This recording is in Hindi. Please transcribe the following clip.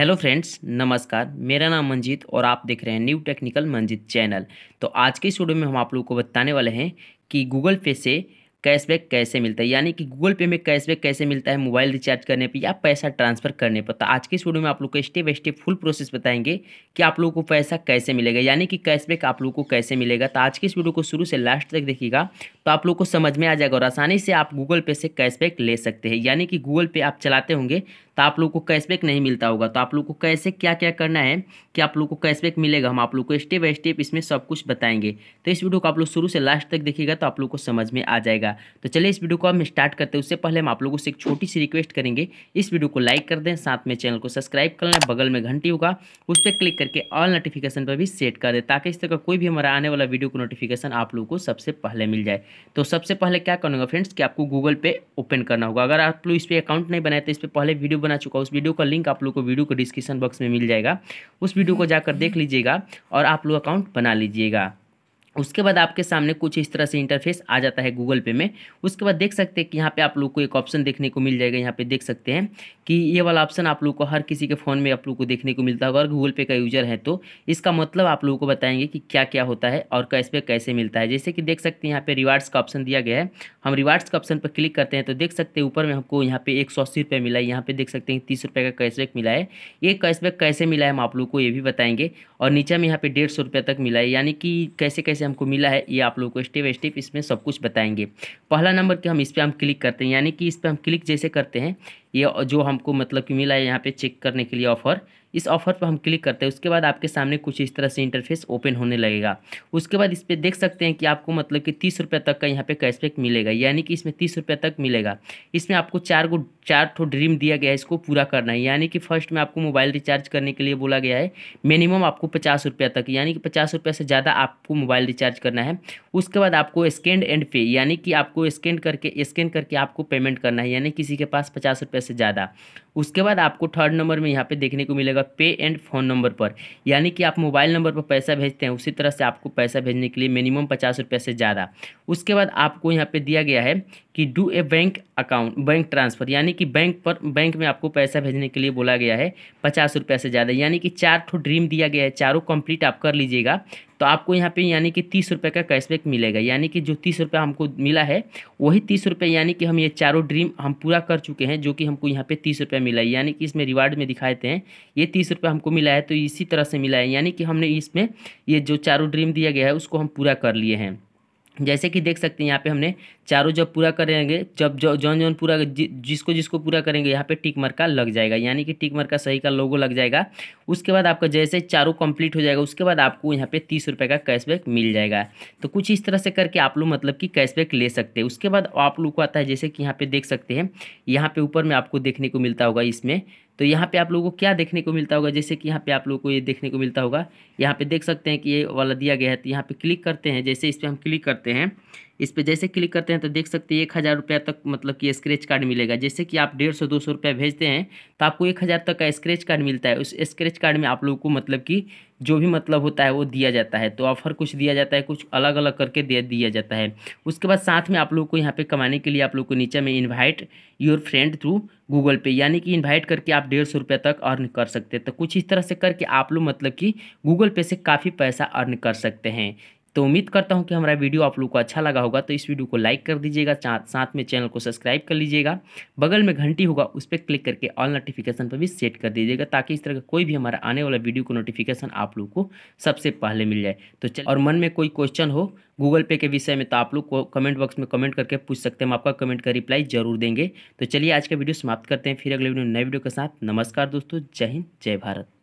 हेलो फ्रेंड्स नमस्कार मेरा नाम मंजीत और आप देख रहे हैं न्यू टेक्निकल मंजीत चैनल तो आज के इस वीडियो में हम आप लोगों को बताने वाले हैं कि गूगल पे से कैशबैक कैसे मिलता है यानी कि गूगल पे में कैशबैक कैसे मिलता है मोबाइल रिचार्ज करने पर या पैसा ट्रांसफर करने पर तो आज के इस वीडियो में आप लोग को step by step full process बताएंगे कि आप लोगों को पैसा कैसे मिलेगा यानी कि कैशबैक आप लोगों को कैसे मिलेगा तो आज के इस वीडियो को शुरू से लास्ट तक देखिएगा तो आप लोग को समझ में आ जाएगा और आसानी से आप गूगल पे से कैशबैक ले सकते हैं यानी कि गूगल पे आप चलाते होंगे तो आप लोग को कैशबैक नहीं मिलता होगा तो आप लोग को कैसे क्या क्या करना है कि आप लोग को कैशबैक मिलेगा हम आप लोग को स्टेप बाई स्टेप इसमें सब कुछ बताएंगे तो इस वीडियो को आप लोग शुरू से लास्ट तक देखिएगा तो आप लोग को समझ में आ जाएगा मिलेगा तो चलिए इस वीडियो को हम स्टार्ट करते हैं उससे पहले हम आप लोगों से एक छोटी सी रिक्वेस्ट करेंगे इस वीडियो को लाइक कर दें साथ में चैनल को सब्सक्राइब कर लें बगल में घंटी होगा उस पर क्लिक करके ऑल नोटिफिकेशन पर भी सेट कर दें ताकि इस तरह का कोई भी हमारा आने वाला वीडियो को नोटिफिकेशन आप लोगों को सबसे पहले मिल जाए तो सबसे पहले क्या करूँगा फ्रेंड्स कि आपको गूगल पे ओपन करना होगा अगर आप लोग इस पर अकाउंट नहीं बनाए तो इस पर पहले वीडियो बना चुका उस वीडियो का लिंक आप लोग को वीडियो को डिस्क्रिप्शन बॉक्स में मिल जाएगा उस वीडियो को जाकर देख लीजिएगा और आप लोग अकाउंट बना लीजिएगा उसके बाद आपके सामने कुछ इस तरह से इंटरफेस आ जाता है गूगल पे में उसके बाद देख सकते हैं कि यहाँ पे आप लोग को एक ऑप्शन देखने को मिल जाएगा यहाँ पे देख सकते हैं कि ये वाला ऑप्शन आप लोग को हर किसी के फ़ोन में आप लोग को देखने को मिलता होगा और गूगल पे का यूज़र है तो इसका मतलब आप लोगों को बताएंगे कि क्या क्या होता है और कैशबैक कैसे मिलता है जैसे कि देख सकते हैं यहाँ पर रिवार्ड्स का ऑप्शन दिया गया है हम रिवार्ड्स का ऑप्शन पर क्लिक करते हैं तो देख सकते हैं ऊपर में हमको यहाँ पे एक सौ अस्सी रुपये मिला है यहाँ पे देख सकते हैं तीस रुपये का कैशबैक मिला है ये कैशबैक कैसे मिला है हम आप लोग को ये भी बताएंगे और नीचे में यहाँ पे डेढ़ सौ रुपये तक मिला है यानी कि कैसे कैसे कैसे हमको मिला है ये आप लोग को स्टेप बाई स्टेप इसमें सब कुछ बताएंगे पहला नंबर के हम इस पर हम क्लिक करते हैं यानी कि इस पर हम क्लिक जैसे करते हैं ये जो हमको मतलब कि मिला है यहाँ पे चेक करने के लिए ऑफ़र इस ऑफर पर हम क्लिक करते हैं उसके बाद आपके सामने कुछ इस तरह से इंटरफेस ओपन होने लगेगा उसके बाद इस पर देख सकते हैं कि आपको मतलब कि तीस रुपये तक का यहाँ पे कैशबैक मिलेगा यानी कि इसमें तीस रुपये तक मिलेगा इसमें आपको चार गो चार ठो ड्रीम दिया गया है इसको पूरा करना है यानी कि फर्स्ट में आपको मोबाइल रिचार्ज करने के लिए बोला गया है मिनिमम आपको पचास रुपये तक यानी कि पचास रुपये से ज़्यादा आपको मोबाइल रिचार्ज करना है उसके बाद आपको स्कैंड एंड पे यानी कि आपको स्कैन करके स्कैन करके आपको पेमेंट करना है यानी किसी के पास पचास रुपये रुपये से ज़्यादा उसके बाद आपको थर्ड नंबर में यहाँ पे देखने को मिलेगा पे एंड फ़ोन नंबर पर यानी कि आप मोबाइल नंबर पर पैसा भेजते हैं उसी तरह से आपको पैसा भेजने के लिए मिनिमम पचास रुपये से ज़्यादा उसके बाद आपको यहाँ पे दिया गया है कि do a bank account bank transfer यानी कि बैंक पर बैंक में आपको पैसा भेजने के लिए बोला गया है पचास से ज़्यादा यानी कि चार ठो ड्रीम दिया गया है चारों कम्प्लीट आप कर लीजिएगा तो आपको यहाँ पे यानी कि तीस रुपये का कैशबैक मिलेगा यानी कि जो तीस रुपये हमको मिला है वही तीस रुपये यानी कि हम ये चारों ड्रीम हम पूरा कर चुके हैं जो कि हमको यहाँ पे तीस रुपये मिला है यानी कि इसमें रिवार्ड में दिखाएते हैं ये तीस रुपये हमको मिला है तो इसी तरह से मिला है यानी कि हमने इसमें ये जो चारों ड्रीम दिया गया है उसको हम पूरा कर लिए हैं जैसे कि देख सकते हैं यहाँ पे हमने चारों जब पूरा करेंगे जब जो जौन जौन पूरा जि, जिसको जिसको पूरा करेंगे यहाँ पे टिक मार्का लग जाएगा यानी कि टिक मार्का सही का लोगो लग जाएगा उसके बाद आपका जैसे चारों कंप्लीट हो जाएगा उसके बाद आपको यहाँ पे तीस रुपये का कैशबैक मिल जाएगा तो कुछ इस तरह से करके आप लोग मतलब कि कैशबैक ले सकते हैं उसके बाद आप लोग को आता है जैसे कि यहाँ पे देख सकते हैं यहाँ पे ऊपर में आपको देखने को मिलता होगा इसमें तो यहाँ पे आप लोगों को क्या देखने को मिलता होगा जैसे कि यहाँ पे आप लोगों को ये देखने को मिलता होगा यहाँ पे देख सकते हैं कि ये वाला दिया गया है तो यहाँ पे क्लिक करते हैं जैसे इस पर हम क्लिक करते हैं इस पर जैसे क्लिक करते हैं तो देख सकते हैं एक हज़ार रुपया तक मतलब कि स्क्रैच कार्ड मिलेगा जैसे कि आप डेढ़ सौ दो सौ रुपया भेजते हैं तो आपको एक हज़ार तक का स्क्रैच कार्ड मिलता है उस स्क्रैच कार्ड में आप लोगों को मतलब कि जो भी मतलब होता है वो दिया जाता है तो ऑफर कुछ दिया जाता है कुछ अलग अलग करके दे दिया जाता है उसके बाद साथ में आप लोग को यहाँ पे कमाने के लिए आप लोग को नीचे में invite your friend through Google Pay यानी कि इनवाइट करके आप डेढ़ सौ रुपये तक अर्न कर सकते हैं तो कुछ इस तरह से करके आप लोग मतलब कि गूगल पे से काफ़ी पैसा अर्न कर सकते हैं तो उम्मीद करता हूँ कि हमारा वीडियो आप लोग को अच्छा लगा होगा तो इस वीडियो को लाइक कर दीजिएगा साथ में चैनल को सब्सक्राइब कर लीजिएगा बगल में घंटी होगा उस पर क्लिक करके ऑल नोटिफिकेशन पर भी सेट कर दीजिएगा ताकि इस तरह का कोई भी हमारा आने वाला वीडियो को नोटिफिकेशन आप लोग को सबसे पहले मिल जाए तो चल और मन में कोई क्वेश्चन हो गूगल पे के विषय में तो आप लोग को कमेंट बॉक्स में कमेंट करके पूछ सकते हैं हम आपका कमेंट का रिप्लाई जरूर देंगे तो चलिए आज का वीडियो समाप्त करते हैं फिर अगले वीडियो नए वीडियो के साथ नमस्कार दोस्तों जय हिंद जय भारत